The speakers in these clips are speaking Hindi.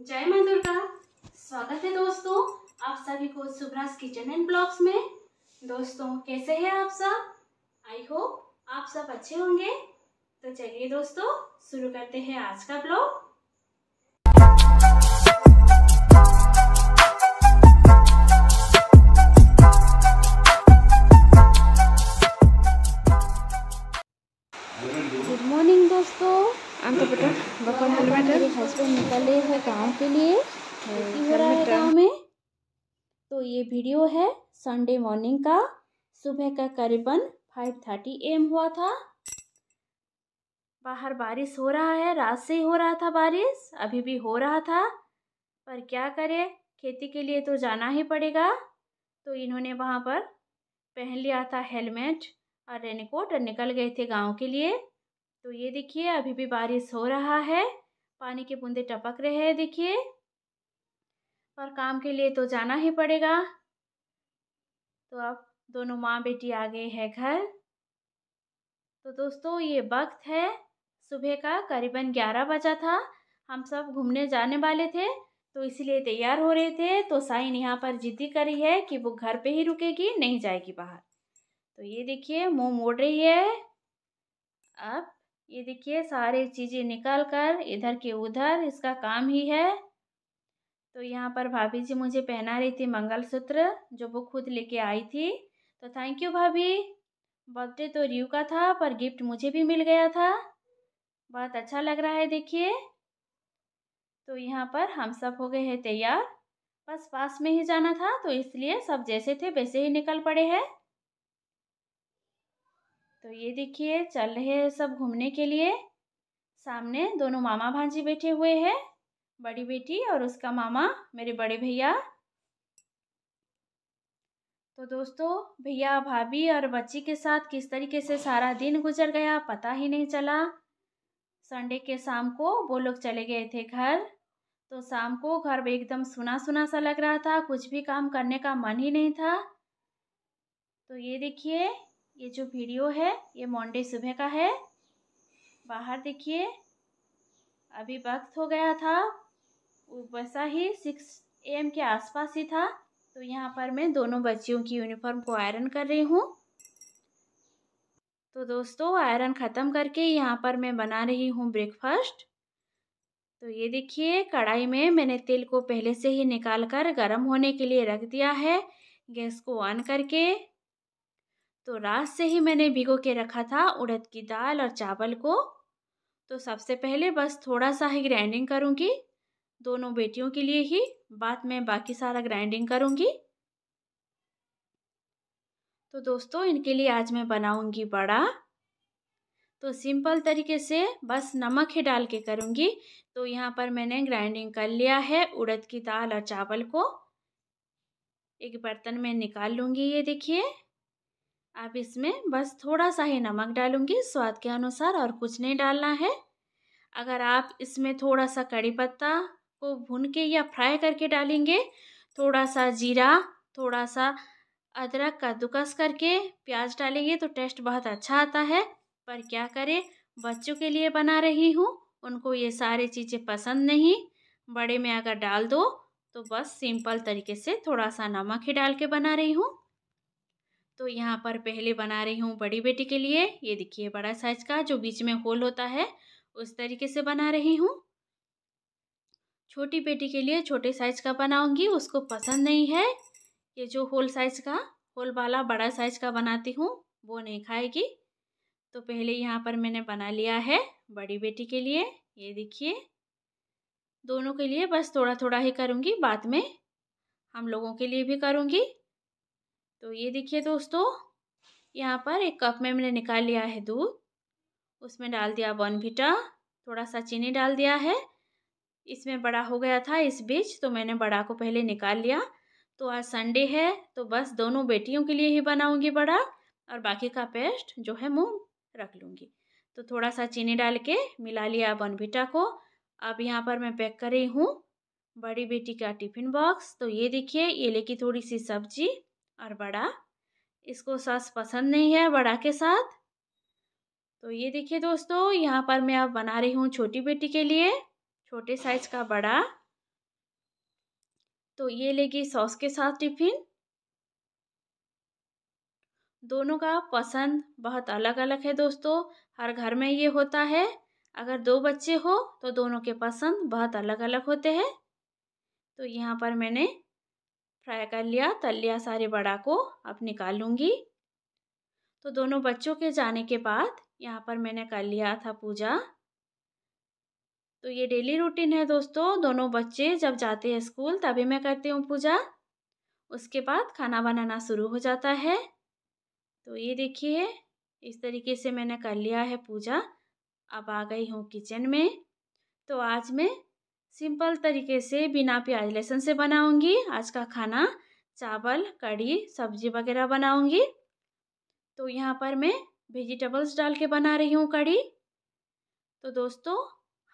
जय मां दुर्गा स्वागत है दोस्तों आप सभी को सुभ्रास किचन एंड ब्लॉग्स में दोस्तों कैसे हैं आप सब आई होप आप सब अच्छे होंगे तो चलिए दोस्तों शुरू करते हैं आज का ब्लॉग तो निकले है गांव के लिए हो रहा है गांव में तो ये वीडियो है संडे मॉर्निंग का सुबह का करीबन फाइव थर्टी एम हुआ था बाहर बारिश हो रहा है रात से ही हो रहा था बारिश अभी भी हो रहा था पर क्या करें खेती के लिए तो जाना ही पड़ेगा तो इन्होंने वहाँ पर पहन लिया था हेलमेट और रेनकोट और निकल गए थे गांव के लिए तो ये देखिए अभी भी बारिश हो रहा है पानी के बूंदे टपक रहे हैं देखिए पर काम के लिए तो जाना ही पड़ेगा तो अब दोनों माँ बेटी आ गए हैं घर तो दोस्तों ये वक्त है सुबह का करीबन ग्यारह बजा था हम सब घूमने जाने वाले थे तो इसीलिए तैयार हो रहे थे तो साइन यहाँ पर जिद्दी करी है कि वो घर पे ही रुकेगी नहीं जाएगी बाहर तो ये देखिए मुंह मोड़ रही है अब ये देखिए सारी चीज़ें निकाल कर इधर के उधर इसका काम ही है तो यहाँ पर भाभी जी मुझे पहना रही थी मंगलसूत्र जो वो खुद लेके आई थी तो थैंक यू भाभी बर्थडे तो रियू का था पर गिफ्ट मुझे भी मिल गया था बहुत अच्छा लग रहा है देखिए तो यहाँ पर हम सब हो गए हैं तैयार बस पास में ही जाना था तो इसलिए सब जैसे थे वैसे ही निकल पड़े हैं तो ये देखिए चल रहे हैं सब घूमने के लिए सामने दोनों मामा भांजी बैठे हुए हैं बड़ी बेटी और उसका मामा मेरे बड़े भैया तो दोस्तों भैया भाभी और बच्ची के साथ किस तरीके से सारा दिन गुजर गया पता ही नहीं चला संडे के शाम को वो लोग चले गए थे घर तो शाम को घर एकदम सुना सुना सा लग रहा था कुछ भी काम करने का मन ही नहीं था तो ये देखिए ये जो वीडियो है ये मंडे सुबह का है बाहर देखिए अभी वक्त हो गया था वैसा ही सिक्स एम के आसपास ही था तो यहाँ पर मैं दोनों बच्चियों की यूनिफॉर्म को आयरन कर रही हूँ तो दोस्तों आयरन ख़त्म करके यहाँ पर मैं बना रही हूँ ब्रेकफास्ट तो ये देखिए कढ़ाई में मैंने तेल को पहले से ही निकाल कर गर्म होने के लिए रख दिया है गैस को ऑन करके तो रात से ही मैंने भिगो के रखा था उड़द की दाल और चावल को तो सबसे पहले बस थोड़ा सा ही ग्राइंडिंग करूँगी दोनों बेटियों के लिए ही बाद में बाकी सारा ग्राइंडिंग करूँगी तो दोस्तों इनके लिए आज मैं बनाऊँगी बड़ा तो सिंपल तरीके से बस नमक ही डाल के करूँगी तो यहाँ पर मैंने ग्राइंडिंग कर लिया है उड़द की दाल और चावल को एक बर्तन में निकाल लूँगी ये देखिए आप इसमें बस थोड़ा सा ही नमक डालूंगी स्वाद के अनुसार और कुछ नहीं डालना है अगर आप इसमें थोड़ा सा कड़ी पत्ता को भून के या फ्राई करके डालेंगे थोड़ा सा जीरा थोड़ा सा अदरक कद्दूकस करके प्याज डालेंगे तो टेस्ट बहुत अच्छा आता है पर क्या करें बच्चों के लिए बना रही हूँ उनको ये सारी चीज़ें पसंद नहीं बड़े में अगर डाल दो तो बस सिंपल तरीके से थोड़ा सा नमक ही डाल के बना रही हूँ तो यहाँ पर पहले बना रही हूँ बड़ी बेटी के लिए ये देखिए बड़ा साइज का जो बीच में होल होता है उस तरीके से बना रही हूँ छोटी बेटी के लिए छोटे साइज का बनाऊंगी उसको पसंद नहीं है ये जो होल साइज का होल वाला बड़ा साइज का बनाती हूँ वो नहीं खाएगी तो पहले यहाँ पर मैंने बना लिया है बड़ी बेटी के लिए ये देखिए दोनों के लिए बस थोड़ा थोड़ा ही करूँगी बाद में हम लोगों के लिए भी करूँगी तो ये देखिए दोस्तों यहाँ पर एक कप में मैंने निकाल लिया है दूध उसमें डाल दिया वन भीटा थोड़ा सा चीनी डाल दिया है इसमें बड़ा हो गया था इस बीच तो मैंने बड़ा को पहले निकाल लिया तो आज संडे है तो बस दोनों बेटियों के लिए ही बनाऊंगी बड़ा और बाकी का पेस्ट जो है मुँह रख लूँगी तो थोड़ा सा चीनी डाल के मिला लिया भीटा को अब यहाँ पर मैं पैक कर रही हूँ बड़ी बेटी का टिफ़िन बॉक्स तो ये देखिए ये लेके थोड़ी सी सब्जी और बड़ा इसको सॉस पसंद नहीं है बड़ा के साथ तो ये देखिए दोस्तों यहाँ पर मैं अब बना रही हूँ छोटी बेटी के लिए छोटे साइज का बड़ा तो ये लेगी सॉस के साथ टिफिन दोनों का पसंद बहुत अलग अलग है दोस्तों हर घर में ये होता है अगर दो बच्चे हो तो दोनों के पसंद बहुत अलग अलग होते हैं तो यहाँ पर मैंने फ्राई कर लिया तल लिया सारे बड़ा को अब निकाल लूँगी तो दोनों बच्चों के जाने के बाद यहाँ पर मैंने कर लिया था पूजा तो ये डेली रूटीन है दोस्तों दोनों बच्चे जब जाते हैं स्कूल तभी मैं करती हूँ पूजा उसके बाद खाना बनाना शुरू हो जाता है तो ये देखिए इस तरीके से मैंने कर लिया है पूजा अब आ गई हूँ किचन में तो आज मैं सिंपल तरीके से बिना प्याज लहसुन से बनाऊंगी आज का खाना चावल कड़ी सब्जी वगैरह बनाऊंगी तो यहाँ पर मैं वेजिटेबल्स डाल के बना रही हूँ कड़ी तो दोस्तों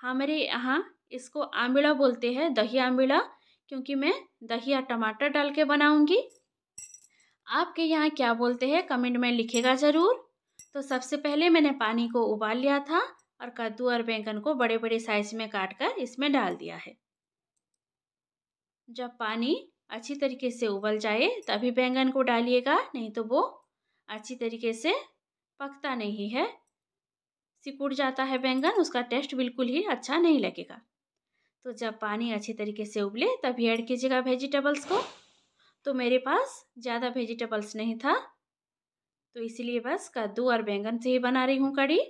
हमारे हाँ यहाँ इसको आंबिड़ा बोलते हैं दही आंबिड़ा क्योंकि मैं दही या टमाटर डाल के बनाऊंगी आपके यहाँ क्या बोलते हैं कमेंट में लिखेगा ज़रूर तो सबसे पहले मैंने पानी को उबाल लिया था और कद्दू और बैंगन को बड़े बड़े साइज में काट कर इसमें डाल दिया है जब पानी अच्छी तरीके से उबल जाए तभी बैंगन को डालिएगा नहीं तो वो अच्छी तरीके से पकता नहीं है सिकुड़ जाता है बैंगन उसका टेस्ट बिल्कुल ही अच्छा नहीं लगेगा तो जब पानी अच्छी तरीके से उबले तभी ऐड कीजिएगा वेजिटेबल्स को तो मेरे पास ज़्यादा वेजिटेबल्स नहीं था तो इसीलिए बस कद्दू और बैंगन से ही बना रही हूँ कड़ी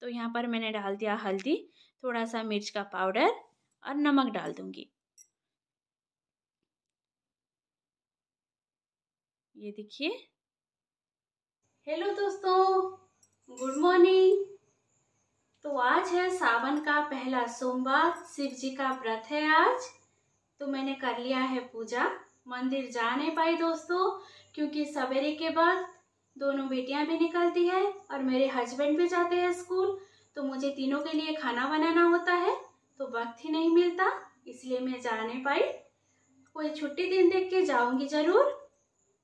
तो यहाँ पर मैंने डाल दिया हल्दी थोड़ा सा मिर्च का पाउडर और नमक डाल दूंगी ये देखिए हेलो दोस्तों गुड मॉर्निंग तो आज है सावन का पहला सोमवार शिव जी का व्रत है आज तो मैंने कर लिया है पूजा मंदिर जा नहीं पाई दोस्तों क्योंकि सवेरे के बाद दोनों बेटियां भी निकलती हैं और मेरे हस्बैंड भी जाते हैं स्कूल तो मुझे तीनों के लिए खाना बनाना होता है तो वक्त ही नहीं मिलता इसलिए मैं जा नहीं पाई कोई छुट्टी दिन देख के जाऊंगी ज़रूर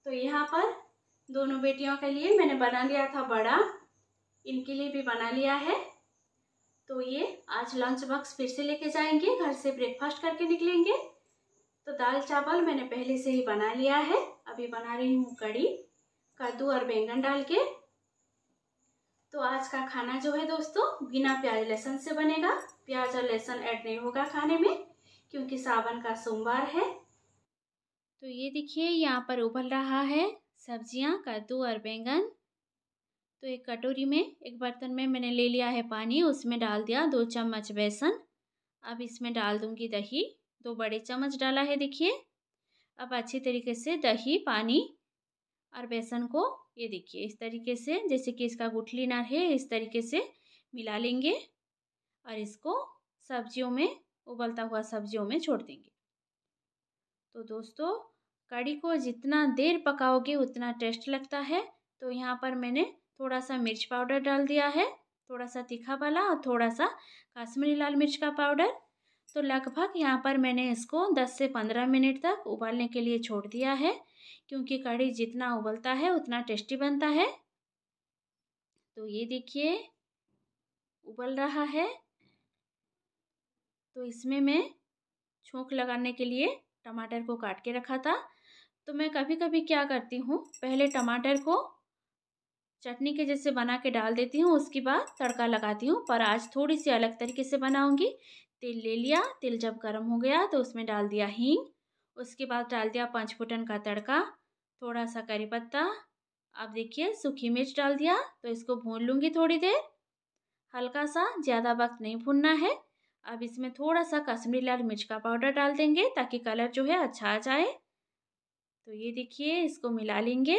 तो यहाँ पर दोनों बेटियों के लिए मैंने बना लिया था बड़ा इनके लिए भी बना लिया है तो ये आज लंच बॉक्स फिर से लेके जाएंगे घर से ब्रेकफास्ट करके निकलेंगे तो दाल चावल मैंने पहले से ही बना लिया है अभी बना रही हूँ कड़ी कद्दू और बैंगन डाल के तो आज का खाना जो है दोस्तों बिना प्याज लहसुन से बनेगा प्याज और लहसुन ऐड नहीं होगा खाने में क्योंकि सावन का सोमवार है तो ये देखिए यहाँ पर उबल रहा है सब्जियाँ कद्दू और बैंगन तो एक कटोरी में एक बर्तन में मैंने ले लिया है पानी उसमें डाल दिया दो चम्मच बेसन अब इसमें डाल दूंगी दही दो बड़े चम्मच डाला है देखिए अब अच्छी तरीके से दही पानी और बेसन को ये देखिए इस तरीके से जैसे कि इसका गुठली नार है इस तरीके से मिला लेंगे और इसको सब्जियों में उबलता हुआ सब्जियों में छोड़ देंगे तो दोस्तों कड़ी को जितना देर पकाओगे उतना टेस्ट लगता है तो यहाँ पर मैंने थोड़ा सा मिर्च पाउडर डाल दिया है थोड़ा सा तीखा वाला और थोड़ा सा काश्मीरी लाल मिर्च का पाउडर तो लगभग यहाँ पर मैंने इसको 10 से 15 मिनट तक उबालने के लिए छोड़ दिया है क्योंकि कढ़ी जितना उबलता है उतना टेस्टी बनता है तो ये देखिए उबल रहा है तो इसमें मैं छोंक लगाने के लिए टमाटर को काट के रखा था तो मैं कभी कभी क्या करती हूँ पहले टमाटर को चटनी के जैसे बना के डाल देती हूँ उसके बाद तड़का लगाती हूँ पर आज थोड़ी सी अलग तरीके से बनाऊँगी तेल ले लिया तेल जब गर्म हो गया तो उसमें डाल दिया हींग उसके बाद डाल दिया फुटन का तड़का थोड़ा सा करी पत्ता अब देखिए सूखी मिर्च डाल दिया तो इसको भून लूँगी थोड़ी देर हल्का सा ज़्यादा वक्त नहीं भूनना है अब इसमें थोड़ा सा कश्मीरी लाल मिर्च का पाउडर डाल देंगे ताकि कलर जो है अच्छा आ जाए तो ये देखिए इसको मिला लेंगे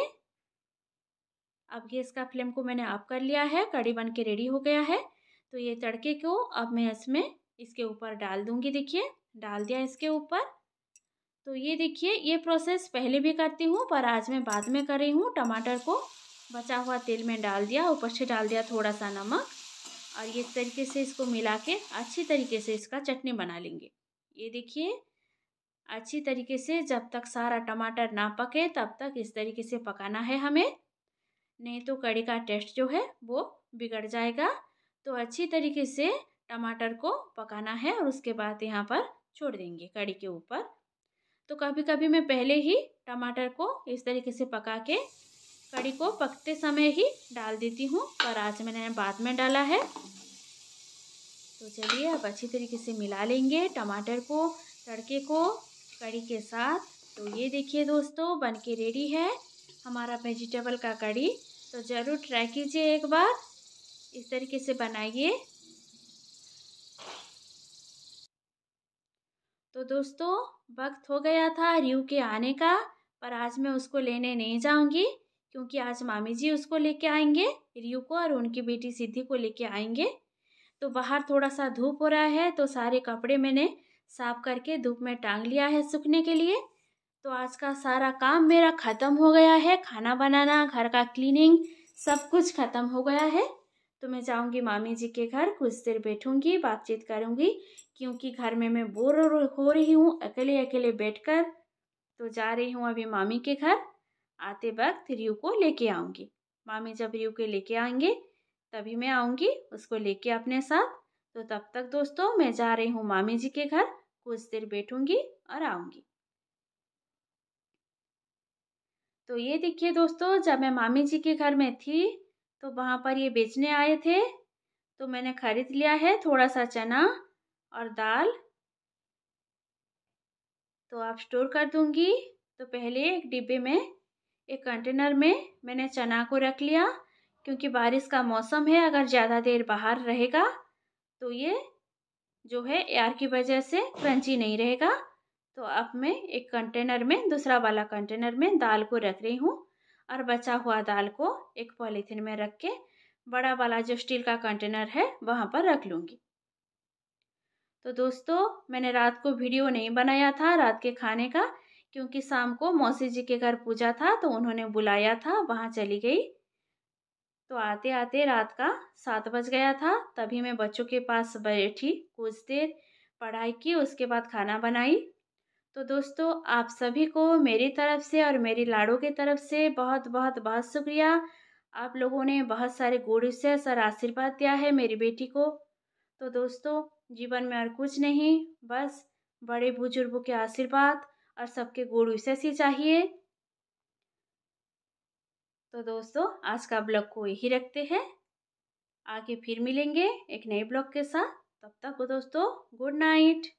अब ये इसका फ्लेम को मैंने ऑफ कर लिया है कड़ी बन के रेडी हो गया है तो ये तड़के को अब मैं इसमें इसके ऊपर डाल दूँगी देखिए डाल दिया इसके ऊपर तो ये देखिए ये प्रोसेस पहले भी करती हूँ पर आज मैं बाद में कर रही हूँ टमाटर को बचा हुआ तेल में डाल दिया ऊपर से डाल दिया थोड़ा सा नमक और ये तरीके से इसको मिला के अच्छी तरीके से इसका चटनी बना लेंगे ये देखिए अच्छी तरीके से जब तक सारा टमाटर ना पके तब तक इस तरीके से पकाना है हमें नहीं तो कड़ी का टेस्ट जो है वो बिगड़ जाएगा तो अच्छी तरीके से टमाटर को पकाना है और उसके बाद यहाँ पर छोड़ देंगे कड़ी के ऊपर तो कभी कभी मैं पहले ही टमाटर को इस तरीके से पका के कड़ी को पकते समय ही डाल देती हूँ पर आज मैंने बाद में डाला है तो चलिए अब अच्छी तरीके से मिला लेंगे टमाटर को तड़के को कड़ी के साथ तो ये देखिए दोस्तों बन के रेडी है हमारा वेजिटेबल का कड़ी तो ज़रूर ट्राई कीजिए एक बार इस तरीके से बनाइए तो दोस्तों वक्त हो गया था रियू के आने का पर आज मैं उसको लेने नहीं जाऊंगी क्योंकि आज मामी जी उसको लेके आएंगे रियू को और उनकी बेटी सिद्धि को लेके आएंगे तो बाहर थोड़ा सा धूप हो रहा है तो सारे कपड़े मैंने साफ करके धूप में टांग लिया है सूखने के लिए तो आज का सारा काम मेरा ख़त्म हो गया है खाना बनाना घर का क्लीनिंग सब कुछ ख़त्म हो गया है तो मैं जाऊंगी मामी जी के घर कुछ देर बैठूंगी बातचीत करूंगी क्योंकि घर में मैं बोर हो रही हूँ अकेले अकेले बैठकर तो जा रही हूँ अभी मामी के घर आते वक्त रियू को लेके आऊँगी मामी जब रियू के लेके आएंगे तभी मैं आऊँगी उसको लेके अपने साथ तो तब तक दोस्तों मैं जा रही हूँ मामी जी के घर कुछ देर बैठूंगी और आऊँगी तो ये देखिए दोस्तों जब मैं मामी जी के घर में थी तो वहाँ पर ये बेचने आए थे तो मैंने ख़रीद लिया है थोड़ा सा चना और दाल तो आप स्टोर कर दूँगी तो पहले एक डिब्बे में एक कंटेनर में मैंने चना को रख लिया क्योंकि बारिश का मौसम है अगर ज़्यादा देर बाहर रहेगा तो ये जो है एयर की वजह से क्रंची नहीं रहेगा तो अब मैं एक कंटेनर में दूसरा वाला कंटेनर में दाल को रख रही हूँ और बचा हुआ दाल को एक पॉलीथिन में रख के बड़ा वाला जो स्टील का कंटेनर है वहाँ पर रख लूँगी तो दोस्तों मैंने रात को वीडियो नहीं बनाया था रात के खाने का क्योंकि शाम को मौसी जी के घर पूजा था तो उन्होंने बुलाया था वहाँ चली गई तो आते आते रात का सात बज गया था तभी मैं बच्चों के पास बैठी कुछ देर पढ़ाई की उसके बाद खाना बनाई तो दोस्तों आप सभी को मेरी तरफ से और मेरी लाड़ो की तरफ से बहुत बहुत बहुत शुक्रिया आप लोगों ने बहुत सारे गुड विशेष और आशीर्वाद दिया है मेरी बेटी को तो दोस्तों जीवन में और कुछ नहीं बस बड़े बुजुर्गों के आशीर्वाद और सबके गुड विशेष ही चाहिए तो दोस्तों आज का ब्लॉग को यही रखते हैं आगे फिर मिलेंगे एक नए ब्लॉग के साथ तब तक दोस्तों गुड नाइट